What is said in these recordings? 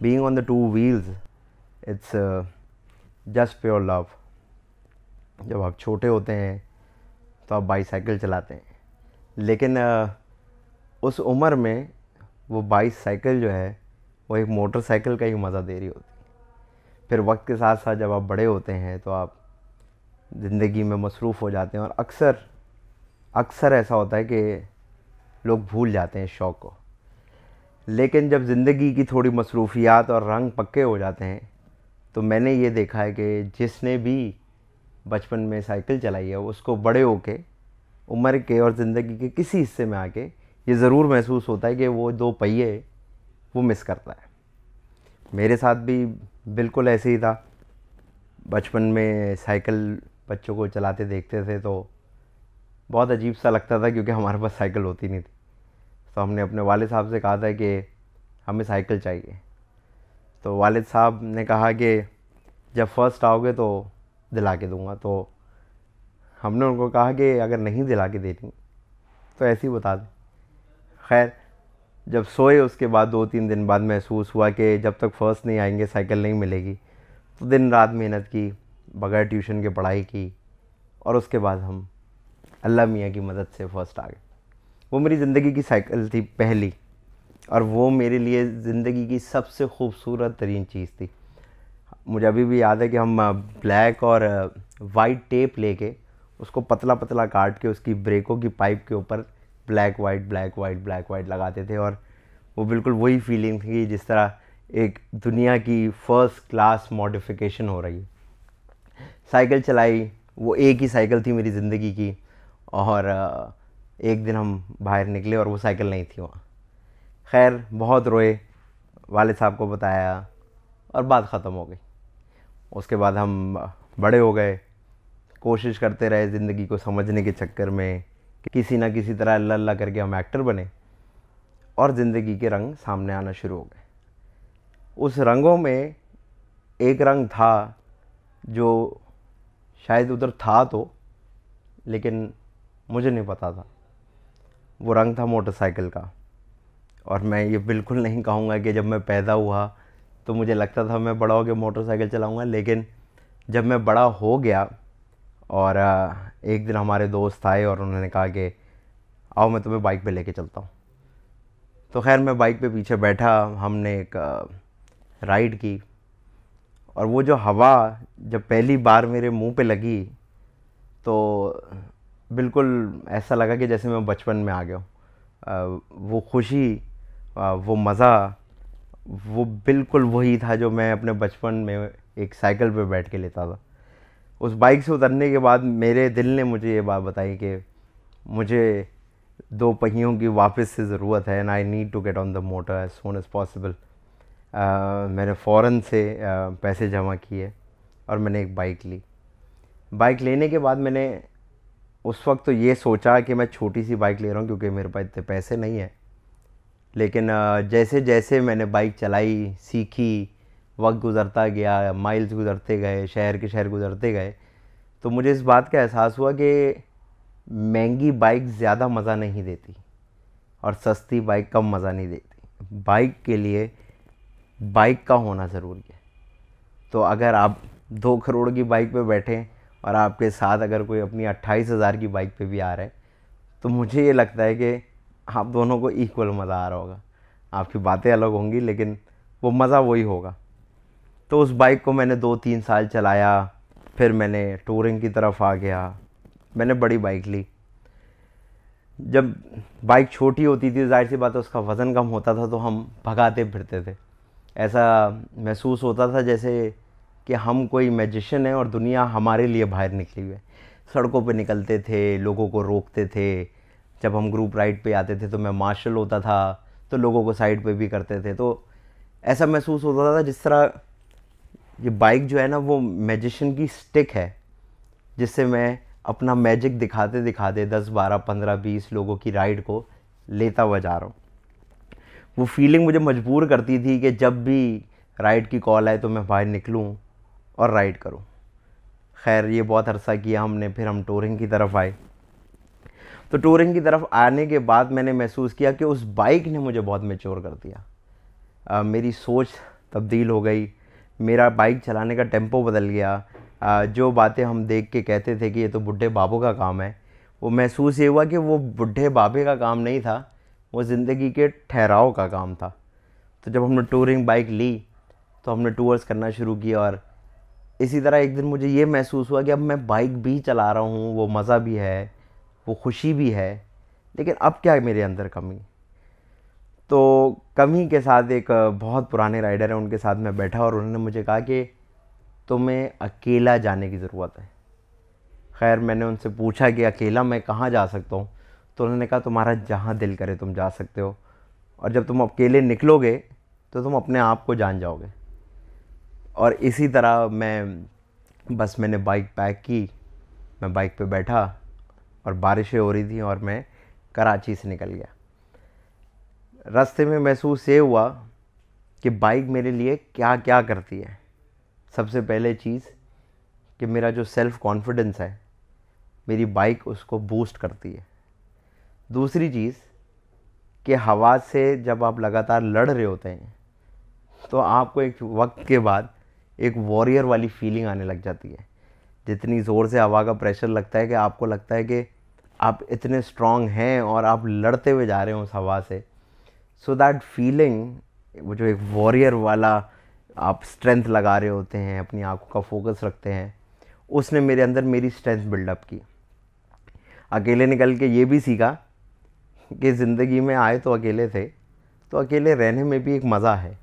Being on the two wheels, it's uh, just pure love. जब आप छोटे होते हैं तो आप बाईसाइकिल चलाते हैं लेकिन uh, उस उम्र में वो बाईसाइकिल जो है वो एक मोटरसाइकिल का ही मज़ा दे रही होती है फिर वक्त के साथ साथ जब आप बड़े होते हैं तो आप ज़िंदगी में मसरूफ़ हो जाते हैं और अक्सर अक्सर ऐसा होता है कि लोग भूल जाते हैं शौक़ को लेकिन जब ज़िंदगी की थोड़ी मसरूफियात और रंग पक्के हो जाते हैं तो मैंने ये देखा है कि जिसने भी बचपन में साइकिल चलाई है उसको बड़े होके उम्र के और ज़िंदगी के किसी हिस्से में आके ये ज़रूर महसूस होता है कि वो दो पहिए वो मिस करता है मेरे साथ भी बिल्कुल ऐसे ही था बचपन में साइकिल बच्चों को चलाते देखते थे तो बहुत अजीब सा लगता था क्योंकि हमारे पास साइकिल होती नहीं थी तो हमने अपने वालिद साहब से कहा था कि हमें साइकिल चाहिए तो वालिद साहब ने कहा कि जब फर्स्ट आओगे तो दिला के दूँगा तो हमने उनको कहा कि अगर नहीं दिला के देनी तो ऐसे ही बता दें खैर जब सोए उसके बाद दो तीन दिन बाद महसूस हुआ कि जब तक फर्स्ट नहीं आएंगे साइकिल नहीं मिलेगी तो दिन रात मेहनत की बगैर ट्यूशन के पढ़ाई की और उसके बाद हम अल्लाह मियाँ की मदद से फर्स्ट आ गए वो मेरी ज़िंदगी की साइकिल थी पहली और वो मेरे लिए ज़िंदगी की सबसे खूबसूरत तरीन चीज़ थी मुझे अभी भी याद है कि हम ब्लैक और वाइट टेप लेके उसको पतला पतला काट के उसकी ब्रेकों की पाइप के ऊपर black white black white black white लगाते थे और वो बिल्कुल वही फीलिंग थी जिस तरह एक दुनिया की फ़र्स्ट क्लास मॉडिफिकेशन हो रही है साइकिल चलाई वो एक ही साइकिल थी मेरी ज़िंदगी की और एक दिन हम बाहर निकले और वो साइकिल नहीं थी वहाँ खैर बहुत रोए वाले साहब को बताया और बात ख़त्म हो गई उसके बाद हम बड़े हो गए कोशिश करते रहे ज़िंदगी को समझने के चक्कर में कि किसी ना किसी तरह अल्लाह अल्लाह करके हम एक्टर बने और ज़िंदगी के रंग सामने आना शुरू हो गए उस रंगों में एक रंग था जो शायद उधर था तो लेकिन मुझे नहीं पता था वो रंग था मोटरसाइकिल का और मैं ये बिल्कुल नहीं कहूँगा कि जब मैं पैदा हुआ तो मुझे लगता था मैं बड़ा हो गया मोटरसाइकिल चलाऊँगा लेकिन जब मैं बड़ा हो गया और एक दिन हमारे दोस्त आए और उन्होंने कहा कि आओ मैं तुम्हें बाइक पे लेके चलता हूँ तो खैर मैं बाइक पे पीछे बैठा हमने एक राइड की और वो जो हवा जब पहली बार मेरे मुंह पे लगी तो बिल्कुल ऐसा लगा कि जैसे मैं बचपन में आ गया हूँ वो खुशी वो मज़ा वो बिल्कुल वही था जो मैं अपने बचपन में एक साइकिल पे बैठ के लेता था उस बाइक से उतरने के बाद मेरे दिल ने मुझे ये बात बताई कि मुझे दो पहियों की वापस से ज़रूरत है and I need to get on the motor as soon as possible मैंने फ़ौर से uh, पैसे जमा किए और मैंने एक बाइक ली बाइक लेने के बाद मैंने उस वक्त तो ये सोचा कि मैं छोटी सी बाइक ले रहा हूँ क्योंकि मेरे पास इतने पैसे नहीं हैं लेकिन जैसे जैसे मैंने बाइक चलाई सीखी वक्त गुज़रता गया माइल्स गुज़रते गए शहर के शहर गुज़रते गए तो मुझे इस बात का एहसास हुआ कि महंगी बाइक ज़्यादा मज़ा नहीं देती और सस्ती बाइक कम मज़ा नहीं देती बाइक के लिए बाइक का होना ज़रूरी है तो अगर आप दो करोड़ की बाइक पे बैठें और आपके साथ अगर कोई अपनी अट्ठाईस हज़ार की बाइक पे भी आ रहा है तो मुझे ये लगता है कि आप दोनों को इक्वल मज़ा आ रहा होगा आपकी बातें अलग होंगी लेकिन वो मज़ा वही होगा तो उस बाइक को मैंने दो तीन साल चलाया फिर मैंने टूरिंग की तरफ आ गया मैंने बड़ी बाइक ली जब बाइक छोटी होती थी जाहिर सी बात है उसका वज़न कम होता था तो हम भगाते फिरते थे ऐसा महसूस होता था जैसे कि हम कोई मैजिशन है और दुनिया हमारे लिए बाहर निकली हुई है सड़कों पे निकलते थे लोगों को रोकते थे जब हम ग्रुप राइड पे आते थे तो मैं मार्शल होता था तो लोगों को साइड पे भी करते थे तो ऐसा महसूस होता था जिस तरह ये बाइक जो है ना वो मैजिशन की स्टिक है जिससे मैं अपना मैजिक दिखाते दिखाते दस बारह पंद्रह बीस लोगों की राइड को लेता हुआ जा रहा हूँ वो फीलिंग मुझे मजबूर करती थी कि जब भी राइड की कॉल आए तो मैं बाहर निकलूँ और राइड करो खैर ये बहुत अरसा किया हमने फिर हम टूरिंग की तरफ आए तो टूरिंग की तरफ आने के बाद मैंने महसूस किया कि उस बाइक ने मुझे बहुत मेच्योर कर दिया आ, मेरी सोच तब्दील हो गई मेरा बाइक चलाने का टेम्पो बदल गया आ, जो बातें हम देख के कहते थे कि ये तो बुढ़े बाबों का काम है वो महसूस ये हुआ कि वो बुढ़े बाबे का काम नहीं था वो ज़िंदगी के ठहराव का काम था तो जब हमने टूरिंग बाइक ली तो हमने टूर्स करना शुरू किया और इसी तरह एक दिन मुझे ये महसूस हुआ कि अब मैं बाइक भी चला रहा हूँ वो मज़ा भी है वो खुशी भी है लेकिन अब क्या है मेरे अंदर कमी तो कमी के साथ एक बहुत पुराने राइडर हैं उनके साथ मैं बैठा और उन्होंने मुझे कहा कि तुम्हें अकेला जाने की ज़रूरत है खैर मैंने उनसे पूछा कि अकेला मैं कहाँ जा सकता हूँ तो उन्होंने कहा तुम्हारा जहाँ दिल करे तुम जा सकते हो और जब तुम अकेले निकलोगे तो तुम अपने आप को जान जाओगे और इसी तरह मैं बस मैंने बाइक पैक की मैं बाइक पे बैठा और बारिशें हो रही थी और मैं कराची से निकल गया रास्ते में महसूस ये हुआ कि बाइक मेरे लिए क्या क्या करती है सबसे पहले चीज़ कि मेरा जो सेल्फ़ कॉन्फिडेंस है मेरी बाइक उसको बूस्ट करती है दूसरी चीज़ कि हवा से जब आप लगातार लड़ रहे होते हैं तो आपको एक वक्त के बाद एक वॉरियर वाली फीलिंग आने लग जाती है जितनी ज़ोर से हवा का प्रेशर लगता है कि आपको लगता है कि आप इतने स्ट्रांग हैं और आप लड़ते हुए जा रहे हो उस हवा से सो दैट फीलिंग वो जो एक वॉरियर वाला आप स्ट्रेंथ लगा रहे होते हैं अपनी आँखों का फोकस रखते हैं उसने मेरे अंदर मेरी स्ट्रेंथ बिल्डअप की अकेले निकल के ये भी सीखा कि ज़िंदगी में आए तो अकेले थे तो अकेले रहने में भी एक मज़ा है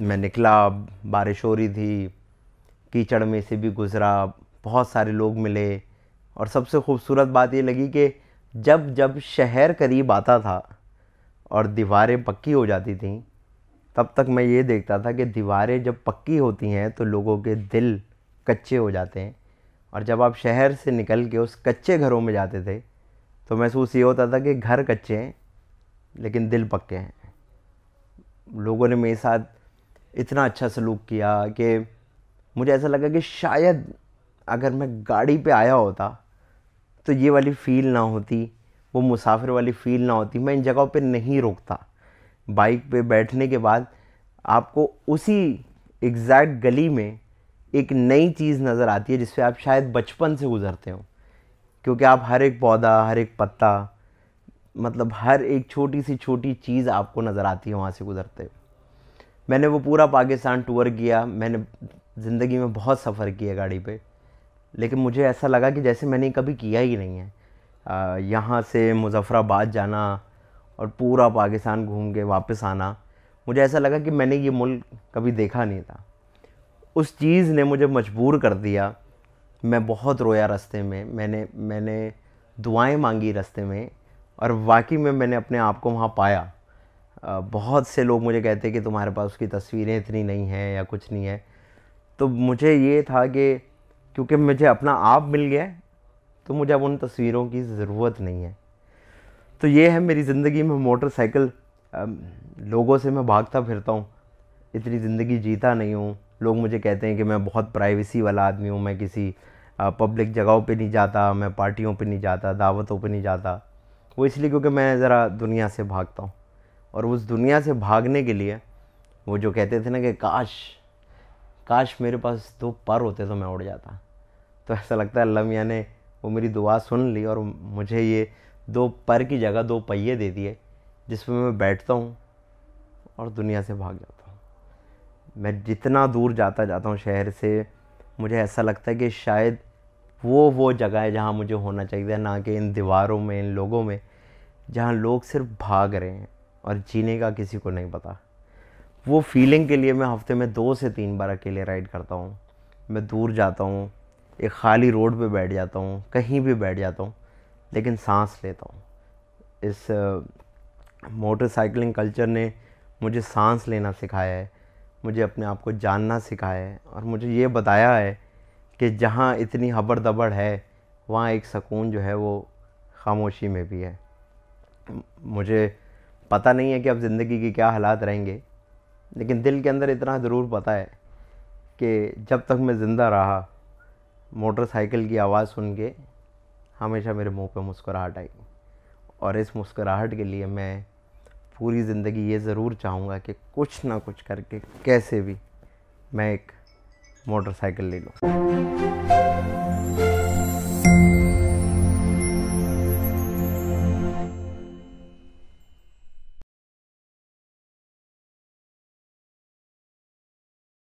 मैं निकला बारिश हो रही थी कीचड़ में से भी गुज़रा बहुत सारे लोग मिले और सबसे खूबसूरत बात ये लगी कि जब जब शहर करीब आता था और दीवारें पक्की हो जाती थीं तब तक मैं ये देखता था कि दीवारें जब पक्की होती हैं तो लोगों के दिल कच्चे हो जाते हैं और जब आप शहर से निकल के उस कच्चे घरों में जाते थे तो महसूस ये होता था कि घर कच्चे हैं लेकिन दिल पक्के हैं लोगों ने मेरे साथ इतना अच्छा सलूक किया कि मुझे ऐसा लगा कि शायद अगर मैं गाड़ी पे आया होता तो ये वाली फ़ील ना होती वो मुसाफिर वाली फ़ील ना होती मैं इन जगहों पे नहीं रोकता बाइक पे बैठने के बाद आपको उसी एग्जैक्ट गली में एक नई चीज़ नज़र आती है जिससे आप शायद बचपन से गुज़रते हो क्योंकि आप हर एक पौधा हर एक पत्ता मतलब हर एक छोटी सी छोटी चीज़ आपको नज़र आती है वहाँ से गुज़रते हुए मैंने वो पूरा पाकिस्तान टूर किया मैंने ज़िंदगी में बहुत सफ़र किया गाड़ी पे लेकिन मुझे ऐसा लगा कि जैसे मैंने कभी किया ही नहीं है यहाँ से मुजफ़्फ़राबाद जाना और पूरा पाकिस्तान घूम के वापस आना मुझे ऐसा लगा कि मैंने ये मुल्क कभी देखा नहीं था उस चीज़ ने मुझे मजबूर कर दिया मैं बहुत रोया रास्ते में मैंने मैंने दुआएं मांगी रास्ते में और वाकई में मैंने अपने आप को वहाँ पाया बहुत से लोग मुझे कहते कि तुम्हारे पास उसकी तस्वीरें इतनी नहीं हैं या कुछ नहीं है तो मुझे ये था कि क्योंकि मुझे अपना आप मिल गया तो मुझे अब उन तस्वीरों की ज़रूरत नहीं है तो ये है मेरी ज़िंदगी में मोटरसाइकिल लोगों से मैं भागता फिरता हूँ इतनी ज़िंदगी जीता नहीं हूँ लोग मुझे कहते हैं कि मैं बहुत प्राइवेसी वाला आदमी हूँ मैं किसी पब्लिक जगहों पे नहीं जाता मैं पार्टियों पे नहीं जाता दावतों पे नहीं जाता वो इसलिए क्योंकि मैं ज़रा दुनिया से भागता हूँ और उस दुनिया से भागने के लिए वो जो कहते थे ना कि काश काश मेरे पास दो पर होते तो मैं उड़ जाता तो ऐसा लगता है अल्लाह मियाँ ने वो मेरी दुआ सुन ली और मुझे ये दो पर की जगह दो पहिए दे दिए जिसमें मैं बैठता हूँ और दुनिया से भाग जाता हूँ मैं जितना दूर जाता जाता हूँ शहर से मुझे ऐसा लगता है कि शायद वो वो जगह है जहाँ मुझे होना चाहिए ना कि इन दीवारों में इन लोगों में जहाँ लोग सिर्फ भाग रहे हैं और जीने का किसी को नहीं पता वो फीलिंग के लिए मैं हफ्ते में दो से तीन बार अकेले राइड करता हूँ मैं दूर जाता हूँ एक खाली रोड पे बैठ जाता हूँ कहीं भी बैठ जाता हूँ लेकिन सांस लेता हूँ इस मोटरसाइकिलिंग कल्चर ने मुझे सांस लेना सिखाया है मुझे अपने आप को जानना सिखाया है और मुझे ये बताया है कि जहाँ इतनी हबड़ दबड़ है वहाँ एक सकून जो है वो खामोशी में भी है मुझे पता नहीं है कि अब ज़िंदगी के क्या हालात रहेंगे लेकिन दिल के अंदर इतना ज़रूर पता है कि जब तक मैं ज़िंदा रहा मोटरसाइकिल की आवाज़ सुन के हमेशा मेरे मुंह पे मुस्कुराहट आई और इस मुस्कुराहट के लिए मैं पूरी ज़िंदगी ये ज़रूर चाहूँगा कि कुछ ना कुछ करके कैसे भी मैं एक मोटरसाइकिल ले लूँ